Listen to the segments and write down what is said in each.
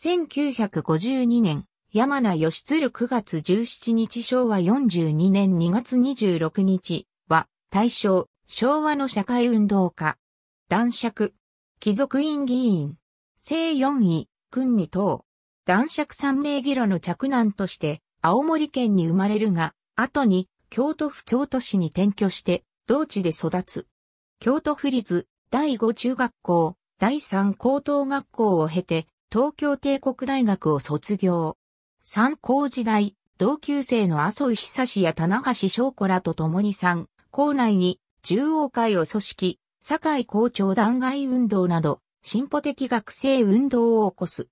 1952年、山名義鶴9月17日昭和42年2月26日は、大正、昭和の社会運動家。男爵、貴族院議員、正四位、君に等。男爵三名義論の着難として、青森県に生まれるが、後に、京都府京都市に転居して、同地で育つ。京都府立、第5中学校、第3高等学校を経て、東京帝国大学を卒業。三高時代、同級生の麻生久志や棚橋翔子らと共に三校内に中央会を組織、堺校長弾劾運動など、進歩的学生運動を起こす。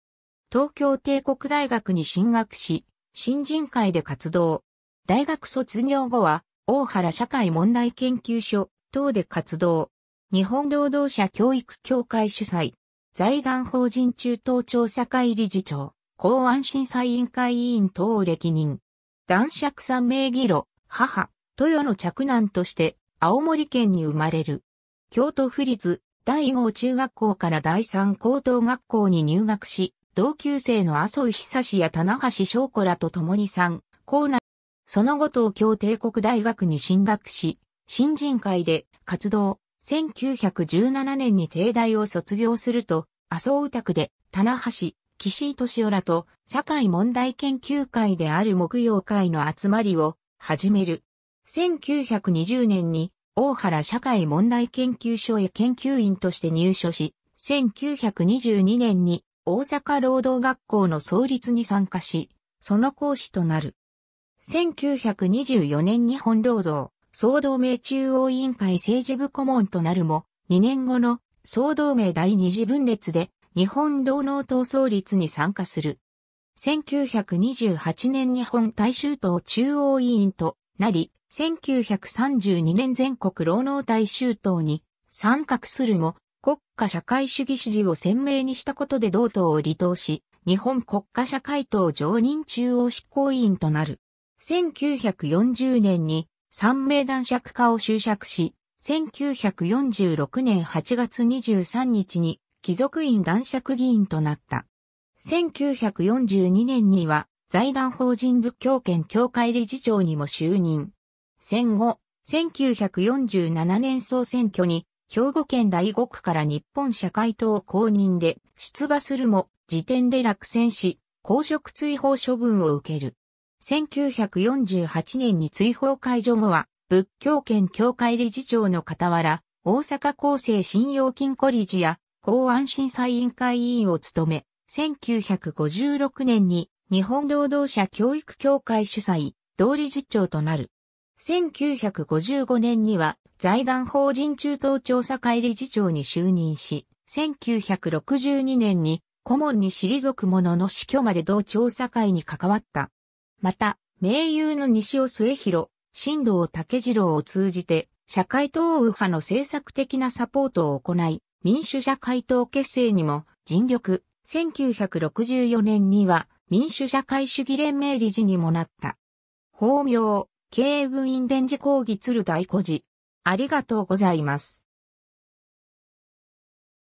東京帝国大学に進学し、新人会で活動。大学卒業後は、大原社会問題研究所等で活動。日本労働者教育協会主催、財団法人中東調査会理事長、公安審査委員会委員等を歴任。男爵さん名義路、母、豊の着男として、青森県に生まれる。京都府立第5中学校から第3高等学校に入学し、同級生の麻生久志や中橋翔子らと共に参、校内、その後東京帝国大学に進学し、新人会で活動、1917年に帝大を卒業すると、麻生宇宅で、棚橋、岸井敏夫らと、社会問題研究会である木曜会の集まりを、始める。1920年に、大原社会問題研究所へ研究員として入所し、1922年に、大阪労働学校の創立に参加し、その講師となる。1924年日本労働、総同盟中央委員会政治部顧問となるも、2年後の総同盟第二次分裂で日本同農闘争率に参加する。1928年日本大衆党中央委員となり、1932年全国労農大衆党に参画するも、国家社会主義支持を鮮明にしたことで同党を離党し、日本国家社会党常任中央執行委員となる。1940年に三名男爵化を就職し、1946年8月23日に貴族院男爵議員となった。1942年には財団法人仏教圏協会理事長にも就任。戦後、1947年総選挙に兵庫県第五区から日本社会党公認で出馬するも時点で落選し、公職追放処分を受ける。1948年に追放解除後は仏教圏協会理事長の傍ら、大阪厚生信用金庫理事や公安審査委員会委員を務め、1956年に日本労働者教育協会主催、同理事長となる。1955年には財団法人中東調査会理事長に就任し、1962年に顧問に退く者の死去まで同調査会に関わった。また、名優の西尾末広、新藤武次郎を通じて、社会党右派の政策的なサポートを行い、民主社会党結成にも尽力、1964年には民主社会主義連盟理事にもなった。法名、経営部員電磁講義鶴大孤児。ありがとうございます。